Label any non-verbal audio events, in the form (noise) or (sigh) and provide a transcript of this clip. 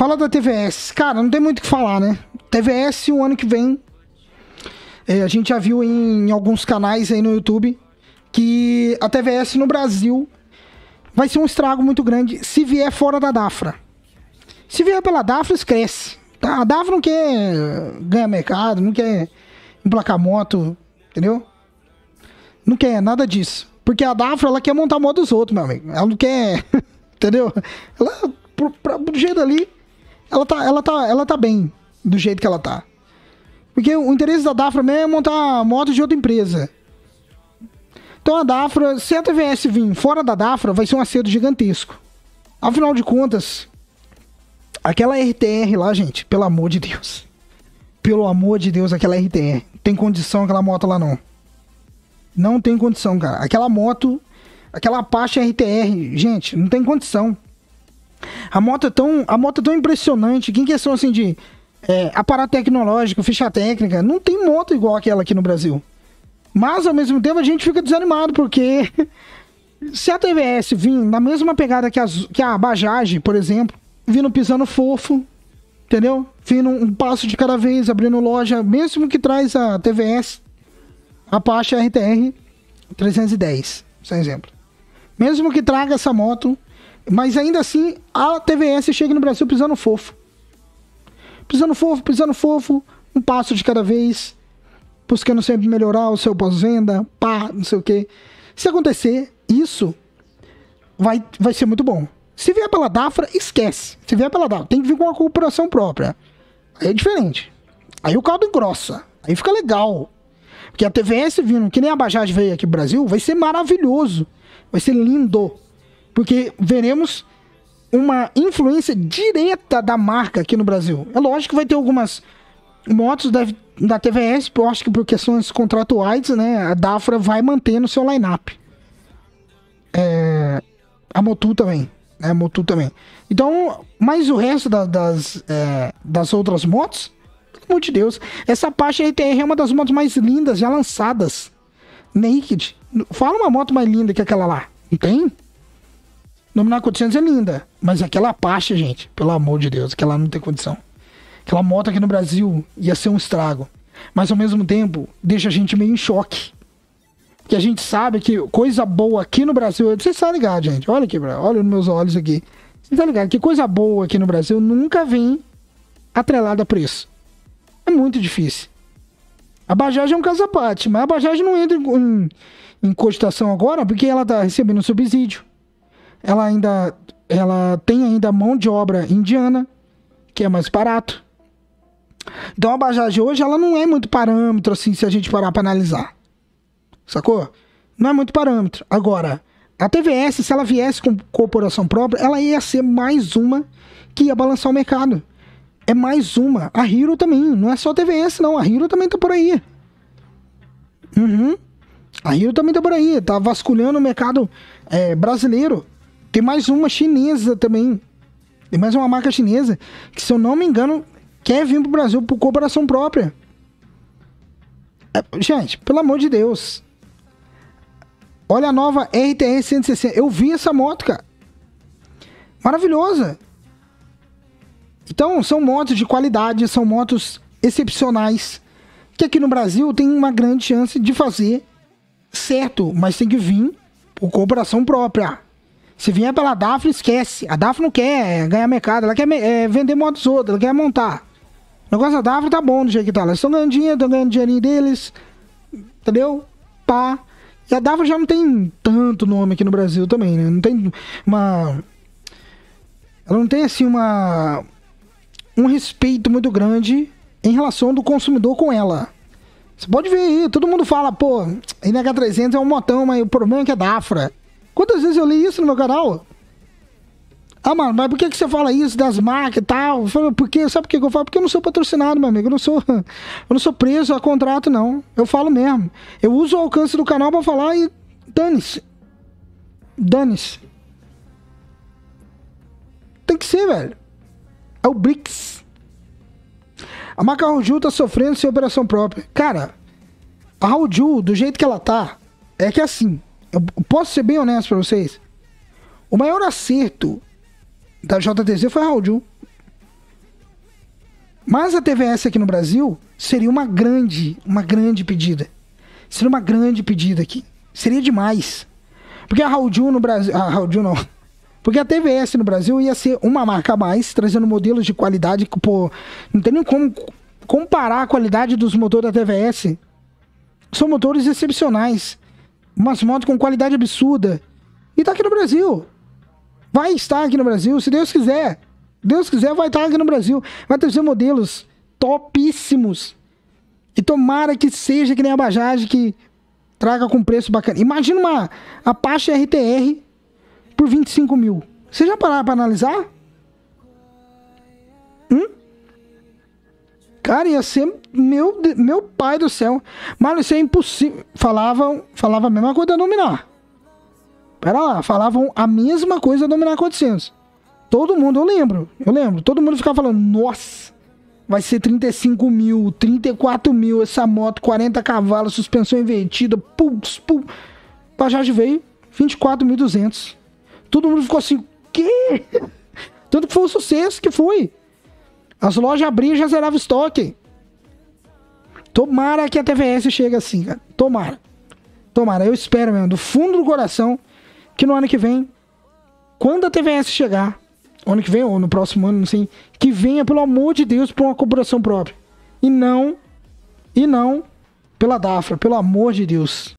Fala da TVS. Cara, não tem muito o que falar, né? TVS o ano que vem. É, a gente já viu em, em alguns canais aí no YouTube que a TVS no Brasil vai ser um estrago muito grande se vier fora da Dafra. Se vier pela Dafra, esquece. Tá? A Dafra não quer ganhar mercado, não quer emplacar moto, entendeu? Não quer nada disso. Porque a Dafra, ela quer montar a moto dos outros, meu amigo. Ela não quer, (laughs) entendeu? Ela, pro, pro jeito ali, ela tá, ela tá, ela tá bem do jeito que ela tá. Porque o interesse da Dafra mesmo é montar motos de outra empresa. Então a Dafra, se a TVS vir fora da Dafra, vai ser um acerto gigantesco. Afinal de contas, aquela RTR lá, gente, pelo amor de Deus. Pelo amor de Deus, aquela RTR. Tem condição aquela moto lá não. Não tem condição, cara. Aquela moto, aquela Apache RTR, gente, não tem condição. A moto é tão, a moto é tão impressionante que em questão assim de é, aparato tecnológico, ficha técnica, não tem moto igual aquela aqui no Brasil. Mas ao mesmo tempo a gente fica desanimado porque (laughs) se a TVS vir na mesma pegada que, as, que a Bajaj, por exemplo, vindo pisando fofo, entendeu? Vindo um passo de cada vez, abrindo loja, mesmo que traz a TVS, a Pacha RTR 310, por exemplo. Mesmo que traga essa moto, mas ainda assim, a TVS chega no Brasil pisando fofo. Pisando fofo, pisando fofo, um passo de cada vez, buscando sempre melhorar o seu pós-venda, pá, não sei o quê. Se acontecer isso, vai, vai ser muito bom. Se vier pela Dafra, esquece. Se vier pela Dafra, tem que vir com uma corporação própria. Aí é diferente. Aí o caldo engrossa. Aí fica legal. Porque a TVS vindo, que nem a Bajaj veio aqui no Brasil, vai ser maravilhoso. Vai ser lindo porque veremos uma influência direta da marca aqui no Brasil. É lógico que vai ter algumas motos da, da TVS, eu acho que por questões contratuais, né? A Dafra vai manter no seu line-up. É, a Motul também. Né, a Motul também. Então, mas o resto da, das, é, das outras motos, pelo amor de Deus, essa parte aí é uma das motos mais lindas já lançadas. Naked. Fala uma moto mais linda que aquela lá. Não tem? Dominar 400 é linda, mas aquela parte, gente, pelo amor de Deus, aquela não tem condição. Aquela moto aqui no Brasil ia ser um estrago. Mas ao mesmo tempo, deixa a gente meio em choque. Que a gente sabe que coisa boa aqui no Brasil. Vocês estão ligados, gente. Olha aqui, olha nos meus olhos aqui. Vocês estão ligados que coisa boa aqui no Brasil nunca vem atrelada a preço. É muito difícil. A Bajaj é um caso à parte, mas a Bajaj não entra em, em, em cogitação agora porque ela está recebendo subsídio ela ainda ela tem ainda mão de obra indiana, que é mais barato. Então a Bajaj hoje ela não é muito parâmetro assim se a gente parar para analisar. Sacou? Não é muito parâmetro. Agora, a TVS, se ela viesse com corporação própria, ela ia ser mais uma que ia balançar o mercado. É mais uma. A Hero também. Não é só a TVS, não. A Hero também tá por aí. Uhum. A Hero também tá por aí. Tá vasculhando o mercado é, brasileiro. Tem mais uma chinesa também. Tem mais uma marca chinesa que, se eu não me engano, quer vir pro Brasil por cooperação própria. É, gente, pelo amor de Deus. Olha a nova RTR 160. Eu vi essa moto, cara. Maravilhosa. Então, são motos de qualidade, são motos excepcionais. Que aqui no Brasil tem uma grande chance de fazer certo, mas tem que vir por cooperação própria. Se vier pela Dafra esquece. A Dafra não quer é, ganhar mercado, ela quer é, vender motos outras, ela quer montar. O negócio da Dafra tá bom do jeito que tá. Eles estão ganhando dinheiro, estão ganhando dinheirinho deles. Entendeu? Pá. E a Dafra já não tem tanto nome aqui no Brasil também, né? Não tem uma. Ela não tem assim uma. Um respeito muito grande em relação do consumidor com ela. Você pode ver aí, todo mundo fala, pô, NH300 é um motão, mas o problema é que é Dafra. Quantas vezes eu li isso no meu canal? Ah, mano, mas por que, que você fala isso das marcas e tal? Porque, sabe por que eu falo? Porque eu não sou patrocinado, meu amigo. Eu não sou, (laughs) eu não sou preso a contrato, não. Eu falo mesmo. Eu uso o alcance do canal para falar e dane-se. Dane-se. Tem que ser, velho. É o Brix. A marca Raul tá sofrendo sem operação própria. Cara, a Raul do jeito que ela tá, é que é assim, eu posso ser bem honesto para vocês. O maior acerto da JTZ foi a Raul Mas a TVS aqui no Brasil seria uma grande, uma grande pedida. Seria uma grande pedida aqui. Seria demais. Porque a Raul no Brasil. A Raul não. Porque a TVS no Brasil ia ser uma marca a mais, trazendo modelos de qualidade que, pô, não tem nem como comparar a qualidade dos motores da TVS. São motores excepcionais umas motos com qualidade absurda. E tá aqui no Brasil. Vai estar aqui no Brasil, se Deus quiser. Deus quiser, vai estar aqui no Brasil. Vai trazer modelos topíssimos. E tomara que seja que nem a Bajaj, que traga com preço bacana. Imagina uma Apache RTR por 25 mil. Você já pararam para analisar? Hum? Cara, ia ser meu, meu pai do céu. Mano, isso é impossível. Falavam, falava a mesma coisa da Dominar. Pera lá, falavam a mesma coisa da Dominar 400. Todo mundo, eu lembro, eu lembro. Todo mundo ficava falando, nossa, vai ser 35 mil, 34 mil essa moto, 40 cavalos, suspensão invertida, pups, pum. Bajaj veio, 24.200. Todo mundo ficou assim, que? (laughs) Tanto que foi um sucesso que foi. As lojas abriam e já zerava estoque. Tomara que a TVS chegue assim, cara. Tomara. Tomara. Eu espero mesmo, do fundo do coração, que no ano que vem, quando a TVS chegar, ano que vem ou no próximo ano, não sei, que venha, pelo amor de Deus, para uma corporação própria. E não, e não pela DAFRA, pelo amor de Deus.